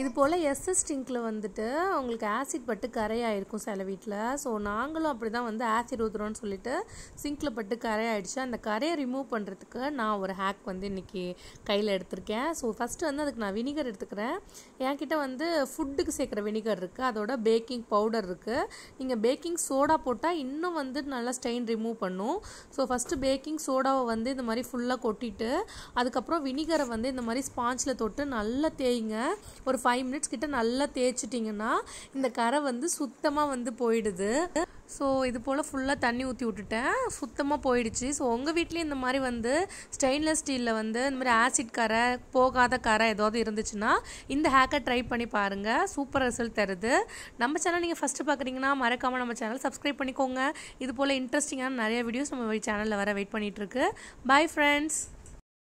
இது போல் எஸ்எஸ் டிங்கில் வந்துட்டு அவங்களுக்கு ஆசிட் பட்டு கரையாயிருக்கும் சில வீட்டில் ஸோ நாங்களும் அப்படி தான் வந்து ஆசிட் ஊற்றுறோன்னு சொல்லிட்டு சிங்கில் பட்டு கரையாயிடுச்சு அந்த கரையை ரிமூவ் பண்ணுறதுக்கு நான் ஒரு ஹேக் வந்து இன்றைக்கி கையில் எடுத்திருக்கேன் ஸோ ஃபஸ்ட்டு வந்து அதுக்கு நான் வினிகர் எடுத்துக்கிறேன் என்கிட்ட வந்து ஃபுட்டுக்கு சேர்க்குற வினிகர் இருக்குது அதோட பேக்கிங் பவுடர் இருக்குது நீங்கள் பேக்கிங் சோடா போட்டால் இன்னும் வந்து நல்லா ஸ்டெயின் ரிமூவ் பண்ணும் ஸோ ஃபஸ்ட்டு பேக்கிங் சோடாவை வந்து இந்த மாதிரி ஃபுல்லாக கொட்டிட்டு அதுக்கப்புறம் வினிகரை வந்து இந்த மாதிரி ஸ்பாஞ்சில் தொட்டு நல்லா தேய்ங்க ஒரு ஃபைவ் மினிட்ஸ் கிட்ட நல்லா தேய்ச்சிட்டிங்கன்னா இந்த கரை வந்து சுத்தமாக வந்து போயிடுது ஸோ இது போல் ஃபுல்லாக தண்ணி ஊற்றி விட்டுட்டேன் சுத்தமாக போயிடுச்சு ஸோ உங்கள் வீட்லேயும் இந்த மாதிரி வந்து ஸ்டெயின்லெஸ் ஸ்டீலில் வந்து இந்த மாதிரி ஆசிட் கரை போகாத கரை ஏதாவது இருந்துச்சுன்னா இந்த ஹேக்கை ட்ரை பண்ணி பாருங்கள் சூப்பர் ரிசல்ட் தருது நம்ம சேனல் நீங்கள் ஃபஸ்ட்டு பார்க்குறீங்கன்னா மறக்காமல் நம்ம சேனல் சப்ஸ்கிரைப் பண்ணிக்கோங்க இது போல் இன்ட்ரெஸ்டிங்கான நிறைய வீடியோஸ் நம்ம சேனலில் வர வெயிட் பண்ணிகிட்ருக்கு பாய் ஃப்ரெண்ட்ஸ்